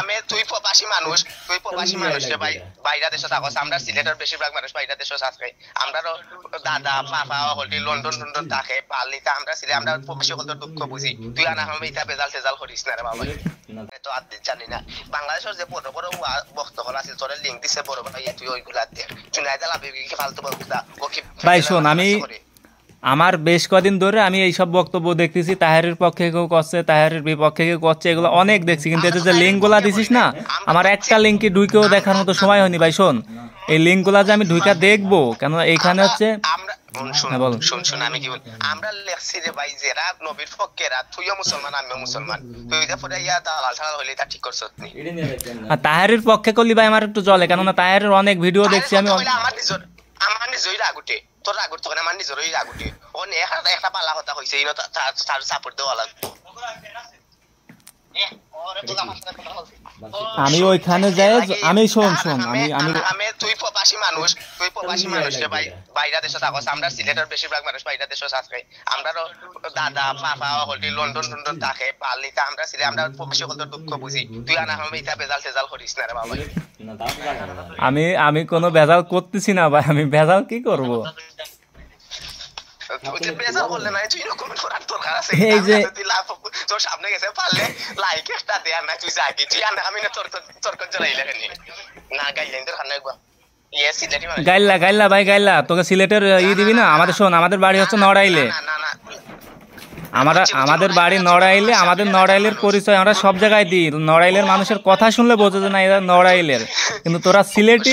গ্রামে তুই প্রবাসী মানুষ তুই প্রবাসী মানুষ রে ভাই বাইরা দেশে থাকো আমরা সিলেটের বেশিরভাগ মানুষ বাইরা দেশে থাকে আমরারও দাদা পাপা হলি লন্ডন লন্ডন থাকে পালিতা আমরা সিলে আমরা প্রবাসী হলতে দুঃখ বুঝি তুই আনা হামে ইতা বেজাল তেজাল করিস না রে বাবা তো আর জানি না বাংলাদেশের যে বড় বড় বক্ত হল আছে তোর লিঙ্ক দিছে বড় ভাই তুই ওইগুলা দে জুনাইদাল আবিকে ফালতু বক্তা ভাই শোন আমি আমার বেশ কদিন ধরে আমি এইসব বক্তব্য দেখতেছি তাহারের পক্ষে কেউ করছে তাহারের বিপক্ষে কেউ করছে এগুলো অনেক দেখছি কিন্তু এতে যে লিঙ্কগুলা দিছিস না আমার একটা লিঙ্ক লিঙ্কে কেউ দেখার মতো সময় হয়নি ভাই শোন এই লিঙ্কগুলা যে আমি ঢুইকা দেখবো কেন এইখানে হচ্ছে হ্যাঁ, তাহারের পক্ষে করলি ভাই আমার একটু চলে কেননা তাহারের অনেক ভিডিও দেখছি আমি আমার নিজের আগুটে তোর রাগ উঠতো না আমার নিজেরই রাগ নে ও একটা পালা কথা হয়েছে সাপোর্ট দেওয়া লাগবে আমি ওইখানে যাই আমি শোন শোন আমি আমি আমি তুই প্রবাসী মানুষ তুই প্রবাসী মানুষ রে ভাই বাইরা দেশে থাকস আমরা সিলেটের বেশিরভাগ মানুষ বাইরা দেশে থাকে আমরা দাদা পাপা হলি লন্ডন লন্ডন থাকে পালিতা আমরা সিলে আমরা প্রবাসী হলতে দুঃখ বুঝি তুই আনা আমি ইতা বেজাল তেজাল করিস না রে বাবা আমি আমি কোনো বেজাল করতেছি না ভাই আমি বেজাল কি করব তুই এরকম করার দরকার আছে এই যে তুই লাভ তোর সামনে গেছে পারলে লাইক একটা দেয়া না তুই তুই আনা আমি না তোর তোর কোন কেন না গাইলেন তোর খান্না একবার গাইল্লা গাইল্লা ভাই গাইল্লা তোকে সিলেটের ই দিবি না আমাদের শোন আমাদের বাড়ি হচ্ছে নড়াইলে আমরা আচ্ছা, আমাদের বাড়ি আচ্ছা, নড়াইলে আচ্ছা, আমাদের নড়াইলের পরিচয় আমরা সব জায়গায় দিই নড়াইলের মানুষের কথা শুনলে বোঝে যে না এরা নড়াইলের কিন্তু তোরা সিলেটি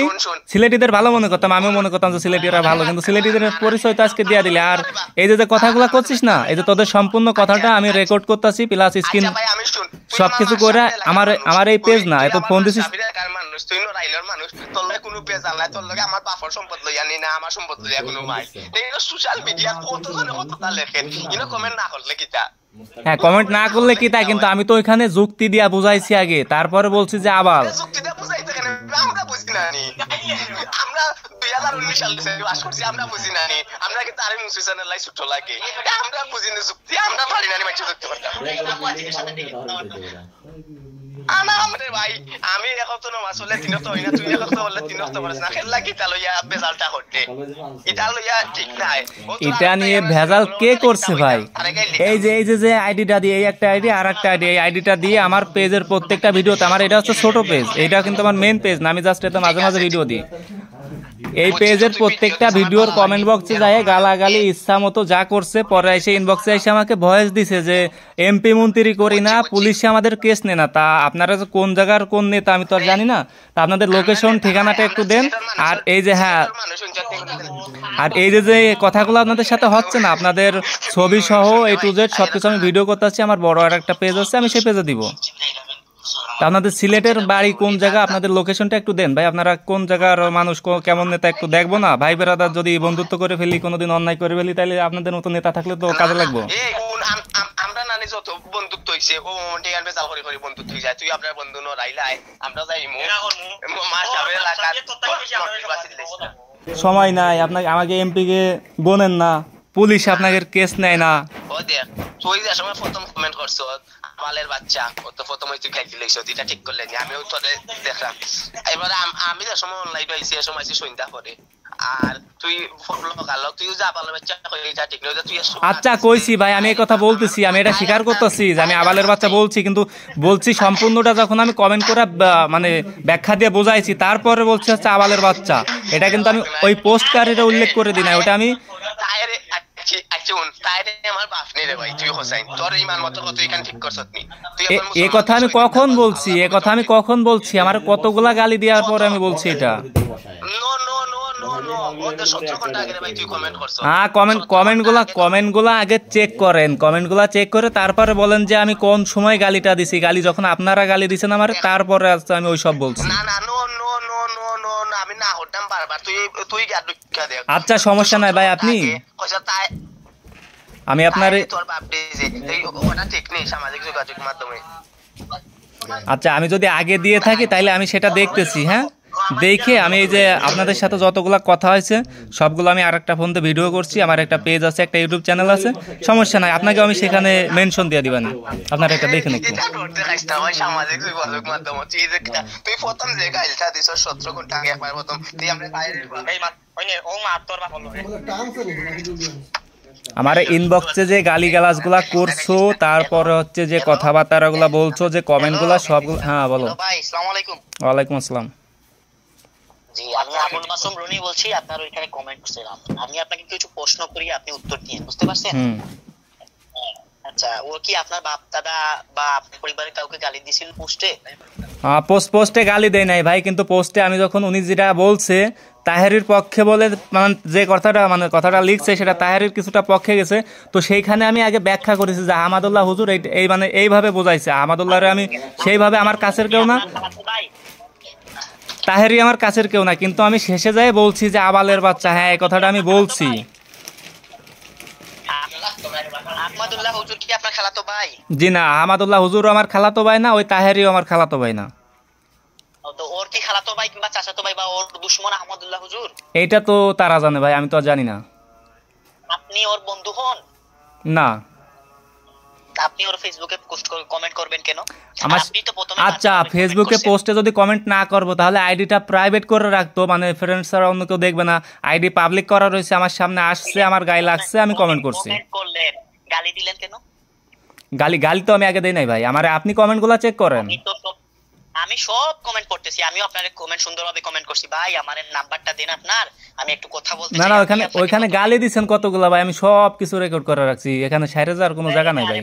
সিলেটিদের ভালো মনে করতাম আমিও মনে করতাম যে সিলেটিরা ভালো কিন্তু সিলেটিদের পরিচয় তো আজকে দিয়ে দিলে আর এই যে যে কথাগুলো করছিস না এই যে তোদের সম্পূর্ণ কথাটা আমি রেকর্ড করতেছি প্লাস স্ক্রিন সবকিছু করে আমার আমার এই পেজ না এত ফোন দিছিস মানুষ তুই নড়াইলের মানুষ তোর লাগে কোনো পেজাল নাই তোর লাগে আমার বাপর সম্পদ লইয়া নি না আমার সম্পদ লইয়া কোনো মাই এগুলো সোশ্যাল মিডিয়া কত জানে কত তা লেখেন এগুলো কমেন্ট না করলে কি তা হ্যাঁ কমেন্ট না করলে কি তা কিন্তু আমি তো ওইখানে যুক্তি দিয়া বুঝাইছি আগে তারপরে বলছি যে আবার যুক্তি দিয়া বুঝাইতে কেন আমরা বুঝি না নি আমরা 2019 সালে বাস করছি আমরা বুঝি না নি আমরা কি তারে মুসি চ্যানেল লাই ছোট লাগে আমরা বুঝি না যুক্তি আমরা পারি না নি মানে যুক্তি করতে ইটা এটা নিয়ে ভেজাল কে করছে ভাই এই যে এই যে যে আইডিটা দিয়ে এই একটা আইডি আর একটা আইডি এই আইডিটা দিয়ে আমার পেজের প্রত্যেকটা ভিডিওতে আমার এটা হচ্ছে ছোট পেজ এটা কিন্তু আমার মেন পেজ না আমি জাস্ট এটা মাঝে মাঝে ভিডিও দিই এই পেজের প্রত্যেকটা ভিডিওর কমেন্ট বক্সে যায় গালাগালি ইচ্ছা মতো যা করছে পরে এসে ইনবক্সে এসে আমাকে ভয়েস দিছে যে এমপি মন্ত্রী করি না পুলিশে আমাদের কেস নে না তা আপনারা কোন জায়গার কোন নেতা আমি তো আর জানি না তা আপনাদের লোকেশন ঠিকানাটা একটু দেন মানে আর এই যে হ্যাঁ মানে আর এই যে যে কথাগুলো আপনাদের সাথে হচ্ছে না আপনাদের ছবি সহ এই টু জেড সবকিছু আমি ভিডিও করতে আসছি আমার বড় আর একটা পেজ আছে আমি সেই পেজে দিব আপনাদের সিলেটের বাড়ি কোন জায়গা আপনাদের লোকেশনটা একটু দেন ভাই আপনারা কোন জায়গার মানুষ কেমন নেতা একটু দেখবো না ভাই বেরাদার যদি বন্ধুত্ব করে ফেলি কোনোদিন অন্যায় করে ফেলি তাহলে আপনাদের মতো নেতা থাকলে তো কাজে লাগবো সময় নাই আপনাকে আমাকে এমপি কে গোনেন না পুলিশ আপনাকে কেস নেয় না প্রথম কমেন্ট করছ মালের বাচ্চা ও তো এটা ঠিক করলে আমিও দেখলাম আমি সময় অনলাইন এ সময় সন্ধ্যা করে আর তুই যা আবালের বাচ্চা এটা ঠিক নয় তুই আচ্ছা কইছি ভাই আমি এই কথা বলতেছি আমি এটা স্বীকার করতেছি যে আমি আবালের বাচ্চা বলছি কিন্তু বলছি সম্পূর্ণটা যখন আমি কমেন্ট করে মানে ব্যাখ্যা দিয়ে বোঝাইছি তারপরে বলছি হচ্ছে আবালের বাচ্চা এটা কিন্তু আমি ওই পোস্ট কার্ড উল্লেখ করে দিই না ওটা আমি এ কথা আমি কখন বলছি এ কথা আমি কখন বলছি আমার কতগুলা গালি দেওয়ার পর আমি বলছি এটা হ্যাঁ কমেন্ট কমেন্টগুলা কমেন্টগুলা আগে চেক করেন কমেন্টগুলা চেক করে তারপরে বলেন যে আমি কোন সময় গালিটা দিছি গালি যখন আপনারা গালি দিছেন আমার হ্যাঁ। তারপরে আমি ওই সব বলছি না না আচ্ছা সমস্যা নাই ভাই আপনি আমি আপনার আচ্ছা আমি যদি আগে দিয়ে থাকি তাহলে আমি সেটা দেখতেছি হ্যাঁ দেখে আমি এই যে আপনাদের সাথে যতগুলো কথা হয়েছে সবগুলো আমি আর একটা ফোন ভিডিও করছি আমার একটা পেজ আছে একটা ইউটিউব চ্যানেল আছে সমস্যা নাই আপনাকে আমি সেখানে মেনশন দিয়ে দিবেন আপনারা একটা দেখে নিচ্ছি আমার ইনবক্সে যে গালি গালাজগুলা করছো তারপরে হচ্ছে যে কথাবার্তাগুলা বলছো যে কমেন্টগুলা সব হ্যাঁ বলো ওয়ালাইকুম আসসালাম আমি আবুল মাসুম রনি বলছি আপনার ওইখানে কমেন্ট করছিলাম আমি আপনাকে কিছু প্রশ্ন করি আপনি উত্তর দিন বুঝতে পারছেন আচ্ছা ও কি আপনার বাপ দাদা বা আপনার পরিবারের কাউকে গালি পোস্টে পোস্ট পোস্টে গালি দেয় নাই ভাই কিন্তু পোস্টে আমি যখন উনি যেটা বলছে তাহের পক্ষে বলে মানে যে কথাটা মানে কথাটা লিখছে সেটা তাহের কিছুটা পক্ষে গেছে তো সেইখানে আমি আগে ব্যাখ্যা করেছি যে আহমদুল্লাহ হুজুর এই মানে এইভাবে বোঝাইছে আহমাদুল্লাহরে আমি সেইভাবে আমার কাছের কেউ না তাহেরি আমার কাছের কেউ না কিন্তু আমি শেষে যাই বলছি যে আবালের বাচ্চা হ্যাঁ এই কথাটা আমি বলছি জি না আহমাদুল্লাহ হুজুর আমার খালাতো ভাই না ওই তাহেরিও আমার খালাতো ভাই না এটা তো তারা জানে ভাই আমি তো জানি না আপনি ওর বন্ধু হন না আপনি ওর ফেসবুকে পোস্ট কমেন্ট করবেন কেন আপনি তো প্রথমে আচ্ছা ফেসবুকে পোস্টে যদি কমেন্ট না করব তাহলে আইডিটা প্রাইভেট করে রাখতো মানে ফ্রেন্ডস আর অন্য কেউ দেখবে না আইডি পাবলিক করা রয়েছে আমার সামনে আসছে আমার গায়ে লাগছে আমি কমেন্ট করছি করলেন গালি দিলেন কেন গালি গালি তো আমি আগে দেই নাই ভাই আমার আপনি কমেন্টগুলো চেক করেন আমি সব কমেন্ট করতেছি আমিও আপনার কমেন্ট সুন্দরভাবে কমেন্ট করছি ভাই আমার নাম্বারটা দেন আপনার আমি একটু কথা বলতে না না ওখানে ওখানে গালি দিছেন ভাই আমি সব কিছু রেকর্ড করে রাখছি এখানে সাইরে যাওয়ার কোনো জায়গা নাই ভাই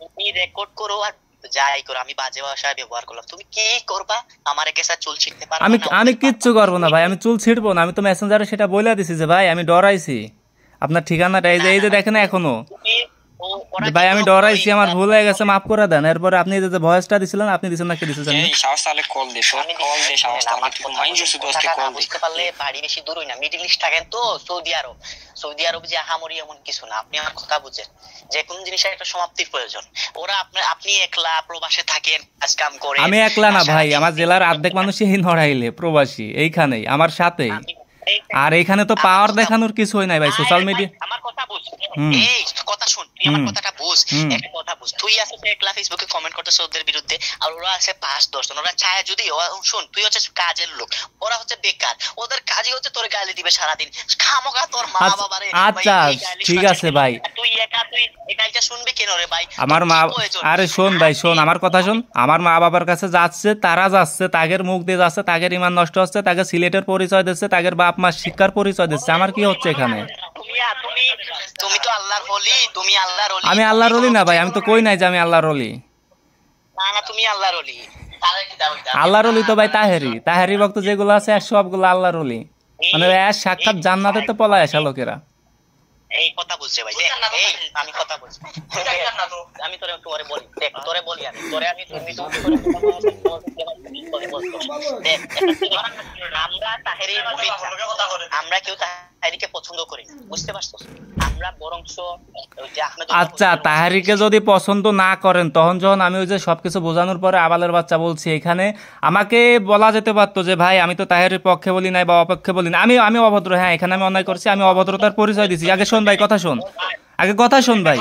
তুমি রেকর্ড করো আর যাই করো আমি বাজে ভাষা ব্যবহার করলাম তুমি কি করবা আমার চুল ছিঁড়তে আমি আমি কিচ্ছু করবো না ভাই আমি চুল ছিঁড়বো না আমি তো মেসেঞ্জারে সেটা বলে দিছি যে ভাই আমি ডরাইছি আপনার ঠিকানাটা এই যে এই যে দেখেন এখনো ভাই আমি ডরাইছি আমার ভুল হয়ে গেছে মাফ করে দেন এরপরে আপনি যে ভয়েসটা দিছিলেন আপনি দিছেন না কি দিছেন এই সাহস তাহলে কল দে শোন কল দে সাহস তাহলে তুই মাইন্ড জুসু দোস্তে কল দে বুঝতে পারলে বাড়ি বেশি দূর হই না মিডল ইস্ট থাকেন তো সৌদি আরব সৌদি আরব যে আহামরি এমন কিছু না আপনি আমার কথা বুঝেন যে কোন জিনিসের একটা সমাপ্তির প্রয়োজন ওরা আপনি আপনি একলা প্রবাসে থাকেন কাজ কাম করেন আমি একলা না ভাই আমার জেলার অর্ধেক মানুষই এই নড়াইলে প্রবাসী এইখানেই আমার সাথেই আর এখানে তো পাওয়ার দেখানোর কিছু হয় নাই ভাই সোশ্যাল মিডিয়া আমার কথা বুঝ এই কথা শুন আমার কথাটা বুঝ একটা কথা বুঝ তুই একলা ফেসবুকে কমেন্ট করতেছ ওদের বিরুদ্ধে আর ওরা আছে পাঁচ ওরা চায় যদি তুই হচ্ছে কাজের লোক ওরা হচ্ছে বেকার ওদের কাজই হচ্ছে তোর গালি দিবে সারাদিন খামোকা তোর মা আচ্ছা, বাবারে আচ্ছা ঠিক আছে ভাই তুই একা তুই শুনবি কেন রে ভাই আমার মা আরে শোন ভাই শোন আমার কথা শোন আমার মা বাবার কাছে যাচ্ছে তারা যাচ্ছে তাগের মুখ দিয়ে যাচ্ছে তাগের ইমান নষ্ট হচ্ছে তাকে সিলেটের পরিচয় দিচ্ছে তাগের বাপ মা শিক্ষার পরিচয় দিচ্ছে আমার কি হচ্ছে এখানে তুমি তো আল্লাহর ওলি তুমি আল্লাহর ওলি আমি আল্লাহর ওলি না ভাই আমি তো কই নাই যে আমি আল্লাহর ওলি না না তুমি আল্লাহর ওলি আল্লাহর ওলি তো ভাই তাহেরি তাহেরি ভক্ত যেগুলো আছে সবগুলো আল্লাহর ওলি মানে এর সাক্ষাৎ জান্নাতে তো পলাই আসা লোকেরা এই কথা বুঝছে ভাই দেখ আমি কথা বলছি আমি তোরে তোরে বলি দেখ তোরে বলি আমি তোরে আমি তুমি আমরা তাহেরি আমরা কেউ তাহারিকে পছন্দ করি বুঝতে পারছো আমরা আচ্ছা তাহারিকে যদি পছন্দ না করেন তখন যখন আমি ওই যে সবকিছু বোঝানোর পরে আবালের বাচ্চা বলছি এখানে আমাকে বলা যেতে পারতো যে ভাই আমি তো তাহারির পক্ষে বলি নাই বা অপক্ষে বলি না আমি আমি অভদ্র হ্যাঁ এখানে আমি অন্যায় করছি আমি অভদ্রতার পরিচয় দিছি আগে শোন ভাই কথা শোন আগে কথা শোন ভাই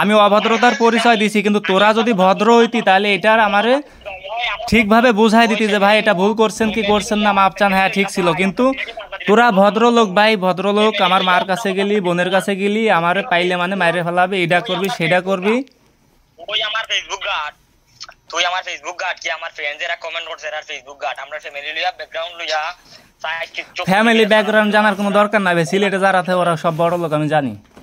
আমি অভদ্রতার পরিচয় দিছি কিন্তু তোরা যদি ভদ্র হইতি তাহলে এটার আমারে ঠিকভাবে বুঝাই দিতি যে ভাই এটা ভুল করছেন কি করছেন না মাপ চান হ্যাঁ ঠিক ছিল কিন্তু তোরা ভদ্রলোক ভাই ভদ্রলোক আমার মার কাছে গেলি বোনের কাছে গেলি আমার পাইলে মানে মাইরে ফেলাবে এটা করবি সেটা করবি তুই আমার ফেসবুক গার্ড তুই আমার ফেসবুক গার্ড কি আমার ফ্রেন্ড এরা কমেন্ট করছে আর ফেসবুক গার্ড আমরা ফ্যামিলি লইয়া ব্যাকগ্রাউন্ড লইয়া ফ্যামিলি ব্যাকগ্রাউন্ড জানার কোনো দরকার নাই সিলেটে যারা থাকে ওরা সব বড় লোক আমি জানি